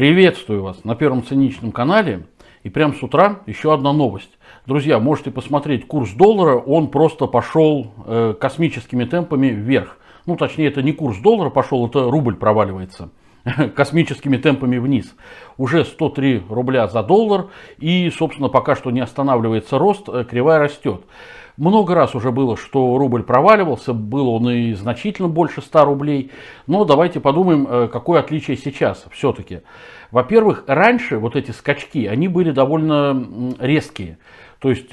Приветствую вас на Первом Циничном канале. И прямо с утра еще одна новость. Друзья, можете посмотреть курс доллара, он просто пошел э, космическими темпами вверх. Ну, точнее, это не курс доллара пошел, это рубль проваливается космическими темпами вниз. Уже 103 рубля за доллар и, собственно, пока что не останавливается рост, э, кривая растет. Много раз уже было, что рубль проваливался, был он и значительно больше 100 рублей. Но давайте подумаем, э, какое отличие сейчас все-таки. Во-первых, раньше вот эти скачки, они были довольно резкие. То есть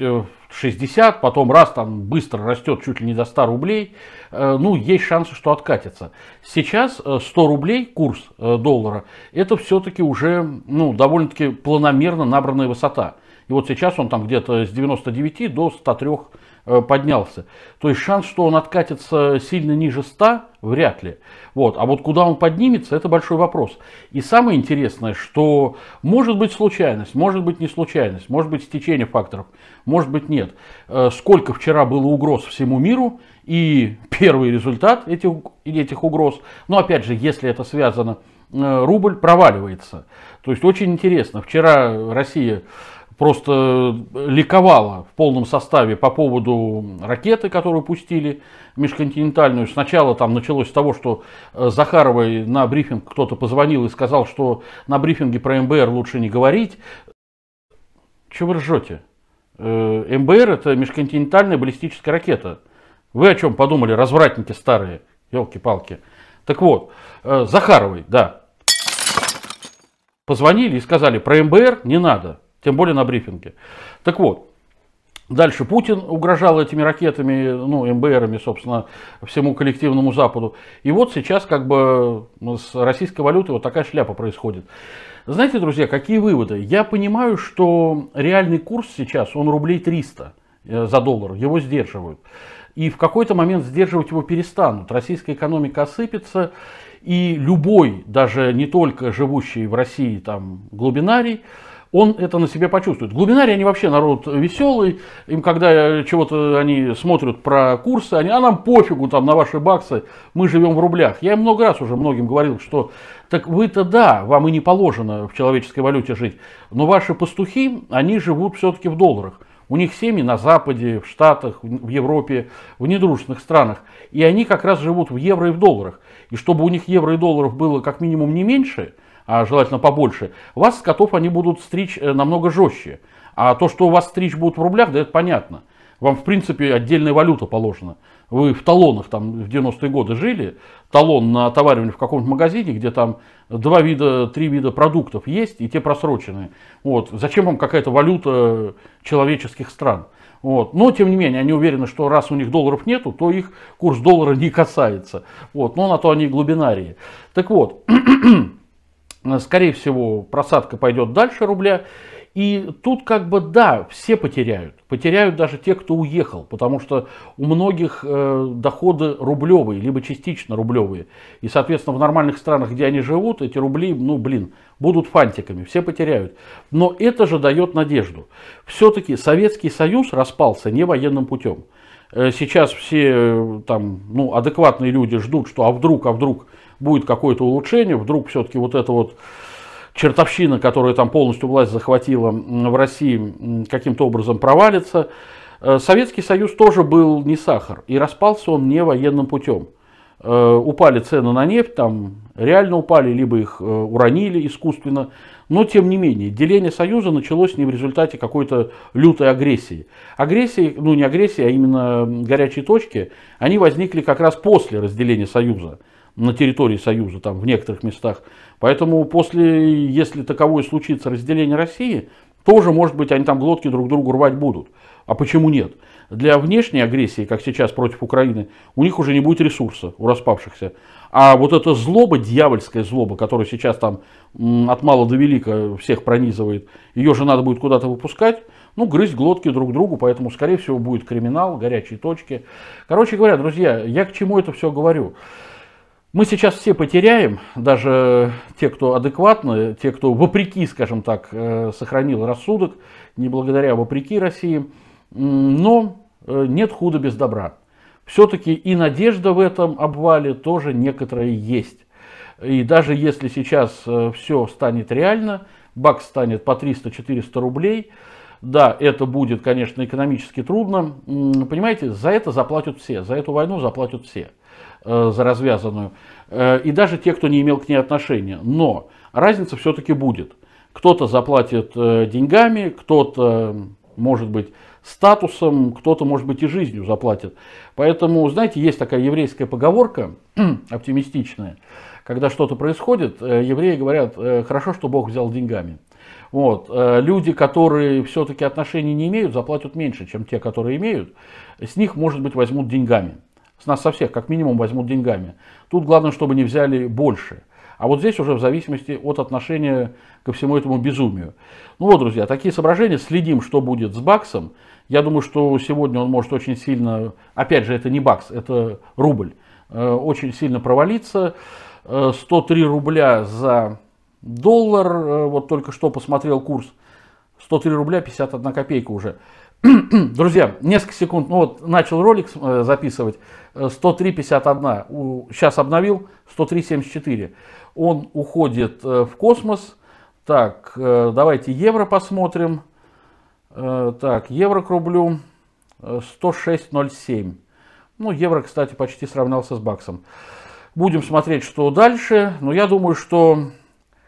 60, э, потом раз там быстро растет чуть ли не до 100 рублей, э, ну, есть шансы, что откатится. Сейчас 100 рублей курс доллара, это все-таки уже, ну, довольно-таки планомерно набранная высота. И вот сейчас он там где-то с 99 до 103 э, поднялся. То есть шанс, что он откатится сильно ниже 100, вряд ли. Вот. А вот куда он поднимется, это большой вопрос. И самое интересное, что может быть случайность, может быть не случайность, может быть стечение факторов, может быть нет. Э, сколько вчера было угроз всему миру и первый результат этих, этих угроз. Но опять же, если это связано э, рубль проваливается. То есть очень интересно. Вчера Россия просто э, ликовала в полном составе по поводу ракеты, которую пустили межконтинентальную. Сначала там началось с того, что э, Захаровой на брифинг кто-то позвонил и сказал, что на брифинге про МБР лучше не говорить. Чего вы ржете? Э, МБР это межконтинентальная баллистическая ракета. Вы о чем подумали, развратники старые, елки-палки. Так вот, Захаровой, да, позвонили и сказали, про МБР не надо. Тем более на брифинге. Так вот, Дальше Путин угрожал этими ракетами, ну, МБРами, собственно, всему коллективному Западу. И вот сейчас как бы с российской валюты вот такая шляпа происходит. Знаете, друзья, какие выводы? Я понимаю, что реальный курс сейчас, он рублей 300 э, за доллар, его сдерживают. И в какой-то момент сдерживать его перестанут. Российская экономика осыпется, и любой, даже не только живущий в России там глубинарий, он это на себе почувствует. Глубинарии они вообще народ веселый, им когда э, чего-то они смотрят про курсы, они, а нам пофигу там на ваши баксы, мы живем в рублях. Я им много раз уже многим говорил, что так вы-то да, вам и не положено в человеческой валюте жить, но ваши пастухи, они живут все-таки в долларах. У них семьи на Западе, в Штатах, в Европе, в недружественных странах. И они как раз живут в евро и в долларах. И чтобы у них евро и долларов было как минимум не меньше – а желательно побольше, вас, котов, они будут стричь э, намного жестче. А то, что у вас стричь будут в рублях, да это понятно. Вам, в принципе, отдельная валюта положена. Вы в талонах там в 90-е годы жили, талон на отоваривание в каком-нибудь магазине, где там два вида, три вида продуктов есть, и те просроченные. Вот. Зачем вам какая-то валюта э, человеческих стран? Вот. Но, тем не менее, они уверены, что раз у них долларов нету, то их курс доллара не касается. Вот. Но на то они глубинарии. Так вот, Э, скорее всего, просадка пойдет дальше рубля. И тут как бы да, все потеряют. Потеряют даже те, кто уехал, потому что у многих э, доходы рублевые, либо частично рублевые. И, соответственно, в нормальных странах, где они живут, эти рубли, ну блин, будут фантиками, все потеряют. Но это же дает надежду. Все-таки Советский Союз распался не военным путем. Э, сейчас все э, там, ну, адекватные люди ждут, что а вдруг, а вдруг будет какое-то улучшение, вдруг все-таки вот эта вот чертовщина, которая там полностью власть захватила в России, каким-то образом провалится. Э, Советский Союз тоже был не сахар, и распался он не военным путем. Э, упали цены на нефть, там реально упали, либо их э, уронили искусственно. Но, тем не менее, деление Союза началось не в результате какой-то лютой агрессии. Агрессии, ну не агрессии, а именно горячие точки, они возникли как раз после разделения Союза на территории Союза, там в некоторых местах. Поэтому после, если таковое случится разделение России, тоже, может быть, они там глотки друг другу рвать будут. А почему нет? Для внешней агрессии, как сейчас против Украины, у них уже не будет ресурса, у распавшихся. А вот эта злоба, дьявольская злоба, которая сейчас там от мала до велика всех пронизывает, ее же надо будет куда-то выпускать, ну, грызть глотки друг другу, поэтому, скорее всего, будет криминал, горячие точки. Короче говоря, друзья, я к чему это все говорю? Мы сейчас все потеряем, даже те, кто адекватно, те, кто вопреки, скажем так, э, сохранил рассудок, не благодаря, а вопреки России. Но э, нет худа без добра. Все-таки и надежда в этом обвале тоже некоторая есть. И даже если сейчас э, все станет реально, бак станет по 300-400 рублей, да, это будет, конечно, экономически трудно. Понимаете, за это заплатят все, за эту войну заплатят все. Э, за развязанную, э, и даже те, кто не имел к ней отношения. Но разница все-таки будет. Кто-то заплатит э, деньгами, кто-то, может быть, статусом, кто-то, может быть, и жизнью заплатит. Поэтому, знаете, есть такая еврейская поговорка, оптимистичная, когда что-то происходит, евреи говорят, хорошо, что Бог взял деньгами. Вот. Люди, которые все-таки отношений не имеют, заплатят меньше, чем те, которые имеют. С них, может быть, возьмут деньгами. С нас со всех, как минимум, возьмут деньгами. Тут главное, чтобы не взяли больше. А вот здесь уже в зависимости от отношения ко всему этому безумию. Ну вот, друзья, такие соображения. Следим, что будет с баксом. Я думаю, что сегодня он может очень сильно, опять же, это не бакс, это рубль, э, очень сильно провалиться. 103 э, рубля за доллар, э, вот только что посмотрел курс, 103 рубля 51 копейка уже. Друзья, несколько секунд, ну вот начал ролик э, записывать, 103.51, э, сейчас обновил, 103.74. Он уходит э, в космос. Так, давайте евро посмотрим. Так, евро к рублю 106.07. Ну, евро, кстати, почти сравнялся с баксом. Будем смотреть, что дальше. Но я думаю, что...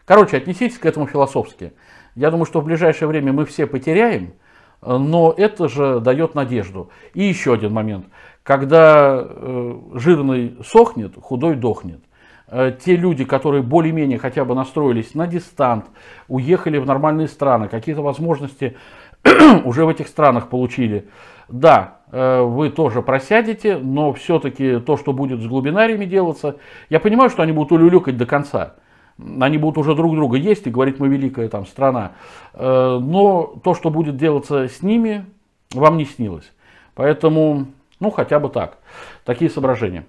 Короче, отнеситесь к этому философски. Я думаю, что в ближайшее время мы все потеряем Э, но это же дает надежду. И еще один момент. Когда э, жирный сохнет, худой дохнет. Э, те люди, которые более-менее хотя бы настроились на дистант, уехали в нормальные страны, какие-то возможности уже в этих странах получили. Да, вы тоже просядете, но все-таки то, что будет с глубинариями делаться, я понимаю, что они будут улюлюкать до конца они будут уже друг друга есть и говорить, мы великая там страна. Э, но то, что будет делаться с ними, вам не снилось. Поэтому, ну, хотя бы так. Такие соображения.